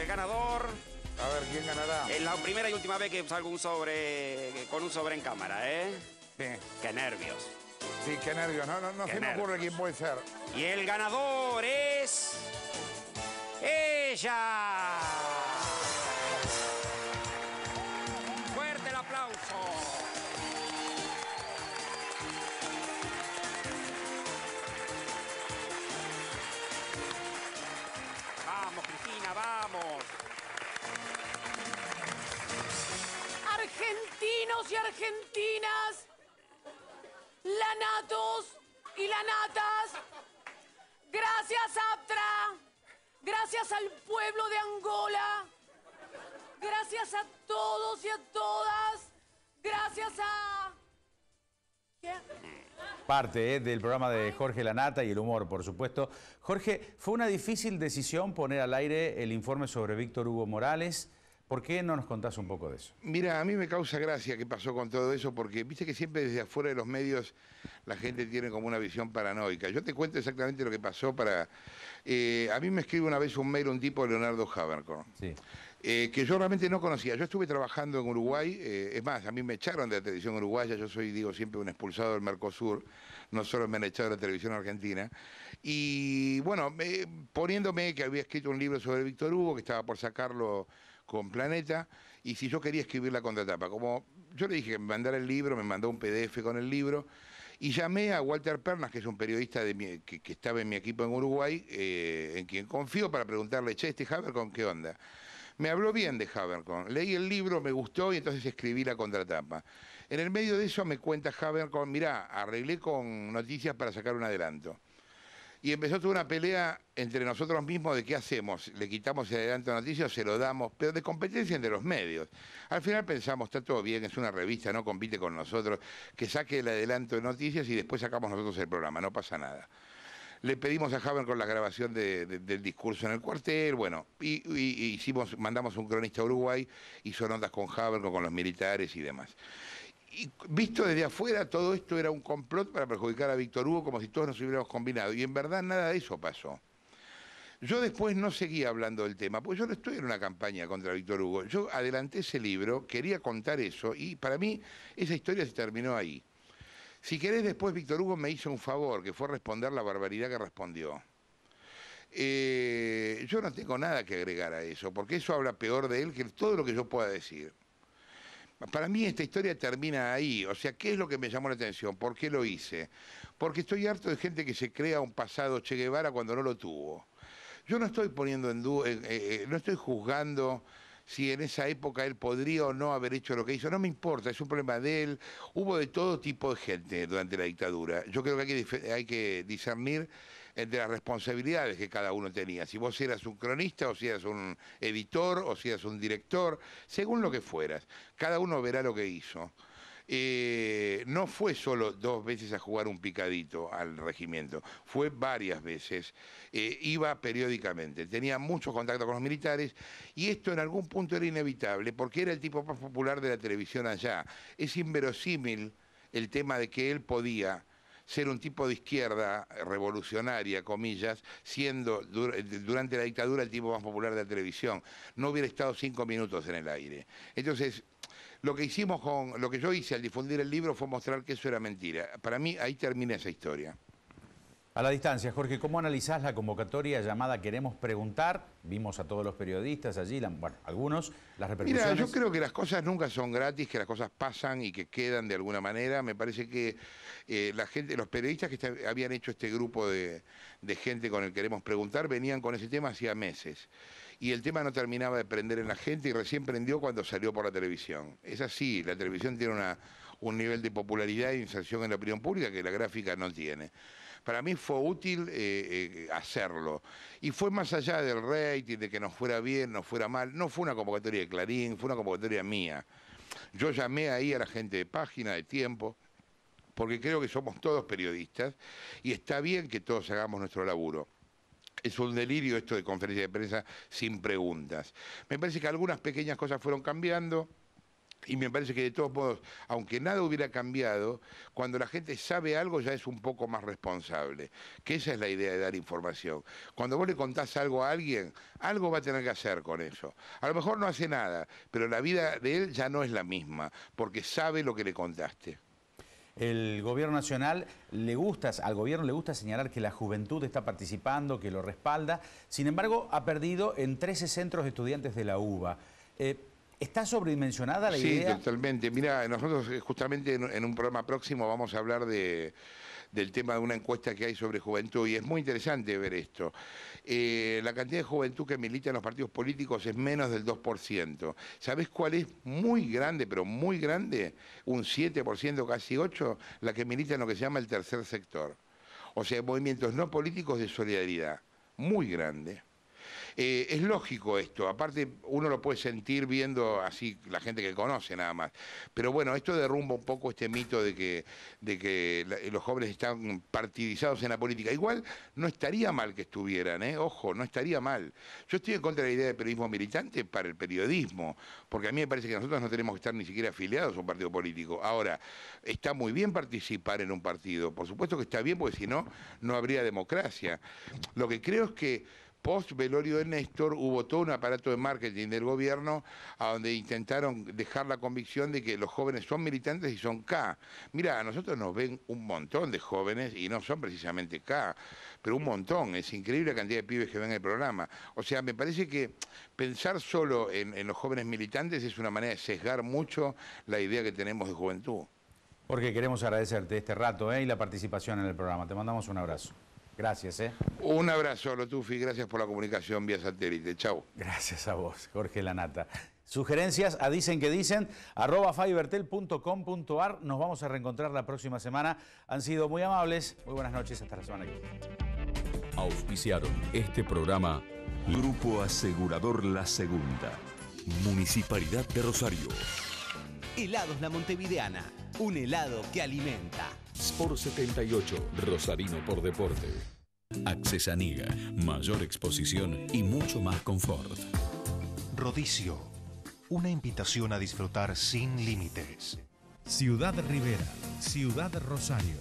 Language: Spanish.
el ganador. A ver, ¿quién ganará? Es eh, la primera y última vez que salgo un sobre, eh, con un sobre en cámara, ¿eh? Sí. Qué nervios. Sí, qué nervios. No, no, se me ocurre quién puede ser. Y el ganador es... ¡Ella! y la Natas. Gracias, Aptra. Gracias al pueblo de Angola. Gracias a todos y a todas. Gracias a... Parte eh, del programa de Jorge Lanata y el humor, por supuesto. Jorge, fue una difícil decisión poner al aire el informe sobre Víctor Hugo Morales. ¿Por qué no nos contás un poco de eso? Mira, a mí me causa gracia que pasó con todo eso, porque viste que siempre desde afuera de los medios la gente tiene como una visión paranoica. Yo te cuento exactamente lo que pasó para... Eh, a mí me escribe una vez un mail un tipo, Leonardo Habercorn, sí. Eh, que yo realmente no conocía. Yo estuve trabajando en Uruguay, eh, es más, a mí me echaron de la televisión uruguaya, yo soy, digo, siempre un expulsado del Mercosur, no solo me han echado de la televisión argentina. Y bueno, poniéndome que había escrito un libro sobre Víctor Hugo, que estaba por sacarlo con Planeta, y si yo quería escribir la contratapa, como yo le dije que me mandara el libro, me mandó un PDF con el libro, y llamé a Walter Pernas, que es un periodista que, estaba en mi equipo en Uruguay, eh, en quien confío, para preguntarle, che, este con ¿qué onda? Me habló bien de Havercon, leí el libro, me gustó y entonces escribí la contratapa. En el medio de eso me cuenta Havercon, mirá, arreglé con noticias para sacar un adelanto. Y empezó toda una pelea entre nosotros mismos de qué hacemos. Le quitamos el adelanto de noticias, se lo damos, pero de competencia entre los medios. Al final pensamos, está todo bien, es una revista, no compite con nosotros, que saque el adelanto de noticias y después sacamos nosotros el programa, no pasa nada. Le pedimos a Javer con la grabación del discurso en el cuartel, bueno, y, hicimos, mandamos un cronista a Uruguay, hizo ondas con Javer, con los militares y demás. Y visto desde afuera, todo esto era un complot para perjudicar a Víctor Hugo como si todos nos hubiéramos combinado. Y en verdad nada de eso pasó. Yo después no seguía hablando del tema, porque yo no estoy en una campaña contra Víctor Hugo. Yo adelanté ese libro, quería contar eso, y para mí esa historia se terminó ahí. Si querés, después Víctor Hugo me hizo un favor, que fue responder la barbaridad que respondió. Eh, yo no tengo nada que agregar a eso, porque eso habla peor de él que todo lo que yo pueda decir para mí esta historia termina ahí. O sea, ¿qué es lo que me llamó la atención? ¿Por qué lo hice? Porque estoy harto de gente que se crea un pasado Che Guevara cuando no lo tuvo. Yo no estoy poniendo en duda, eh, eh, eh, no estoy juzgando si en esa época él podría o no haber hecho lo que hizo. No me importa, es un problema de él. Hubo de todo tipo de gente durante la dictadura. Yo creo que hay que, hay que discernir entre las responsabilidades que cada uno tenía. Si vos eras un cronista o si eras un editor o si eras un director, según lo que fueras, cada uno verá lo que hizo. Eh, no fue solo dos veces a jugar un picadito al regimiento, fue varias veces, eh, iba periódicamente, tenía mucho contacto con los militares y esto en algún punto era inevitable porque era el tipo más popular de la televisión allá. Es inverosímil el tema de que él podía ser un tipo de izquierda eh, revolucionaria, comillas, siendo eh, durante la dictadura el tipo más popular de la televisión. No hubiera estado cinco minutos en el aire. Entonces, lo que hicimos con, lo que yo hice al difundir el libro fue mostrar que eso era mentira. Para mí ahí termina esa historia. A la distancia, Jorge, ¿cómo analizás la convocatoria llamada Queremos Preguntar? Vimos a todos los periodistas allí, bueno, algunos, las repercusiones... Mira, yo creo que las cosas nunca son gratis, que las cosas pasan y que quedan de alguna manera. Me parece que eh, la gente, los periodistas que habían hecho este grupo de, gente con el Queremos Preguntar venían con ese tema hacía meses y el tema no terminaba de prender en la gente y recién prendió cuando salió por la televisión. Es así, la televisión tiene un nivel de popularidad e inserción en la opinión pública que la gráfica no tiene. Para mí fue útil eh, eh, hacerlo. Y fue más allá del rating, de que nos fuera bien, nos fuera mal. No fue una convocatoria de Clarín, fue una convocatoria mía. Yo llamé ahí a la gente de página, de tiempo, porque creo que somos todos periodistas y está bien que todos hagamos nuestro laburo. Es un delirio esto de conferencia de prensa sin preguntas. Me parece que algunas pequeñas cosas fueron cambiando. Y me parece que de todos modos, aunque nada hubiera cambiado, cuando la gente sabe algo ya es un poco más responsable. Que esa es la idea de dar información. Cuando vos le contás algo a alguien, algo va a tener que hacer con eso. A lo mejor no hace nada, pero la vida de él ya no es la misma, porque sabe lo que le contaste. El gobierno nacional le gusta, al gobierno le gusta señalar que la juventud está participando, que lo respalda. Sin embargo, ha perdido en 13 centros de estudiantes de la UBA. Eh, ¿Está sobredimensionada la idea? Sí, totalmente. Mira, nosotros eh, justamente en, un programa próximo vamos a hablar del tema de una encuesta que hay sobre juventud y es muy interesante ver esto. Eh, la cantidad de juventud que milita en los partidos políticos es menos del 2%. ¿Sabes cuál es muy grande, pero muy grande? Un 7%, casi 8%, la que milita en lo que se llama el tercer sector. O sea, movimientos no políticos de solidaridad. Muy grande. Eh, es lógico esto, aparte uno lo puede sentir viendo así la gente que conoce nada más. Pero bueno, esto derrumba un poco este mito de que, de que los jóvenes están partidizados en la política. Igual no estaría mal que estuvieran, ¿eh? ojo, no estaría mal. Yo estoy en contra de la idea de periodismo militante para el periodismo, porque a mí me parece que nosotros no tenemos que estar ni siquiera afiliados a un partido político. Ahora, está muy bien participar en un partido, por supuesto que está bien, porque si no, no habría democracia. Lo que creo es que post velorio de Néstor hubo todo un aparato de marketing del gobierno a donde intentaron dejar la convicción de que los jóvenes son militantes y son K. Mira, a nosotros nos ven un montón de jóvenes y no son precisamente K, pero un montón, es increíble la cantidad de pibes que ven el programa. O sea, me parece que pensar solo en, los jóvenes militantes es una manera de sesgar mucho la idea que tenemos de juventud. Porque queremos agradecerte este rato ¿eh? y la participación en el programa. Te mandamos un abrazo. Gracias, ¿eh? Un abrazo, Lotufi. Gracias por la comunicación vía satélite. Chau. Gracias a vos, Jorge Lanata. Sugerencias a dicen que dicen, arroba fibertel.com.ar. Nos vamos a reencontrar la próxima semana. Han sido muy amables. Muy buenas noches. Hasta la semana que viene. Auspiciaron este programa Grupo Asegurador La Segunda. Municipalidad de Rosario. Helados La Montevideana. Un helado que alimenta. Sport 78, Rosarino por Deporte. Niga, mayor exposición y mucho más confort. Rodicio, una invitación a disfrutar sin límites. Ciudad Rivera, Ciudad Rosario.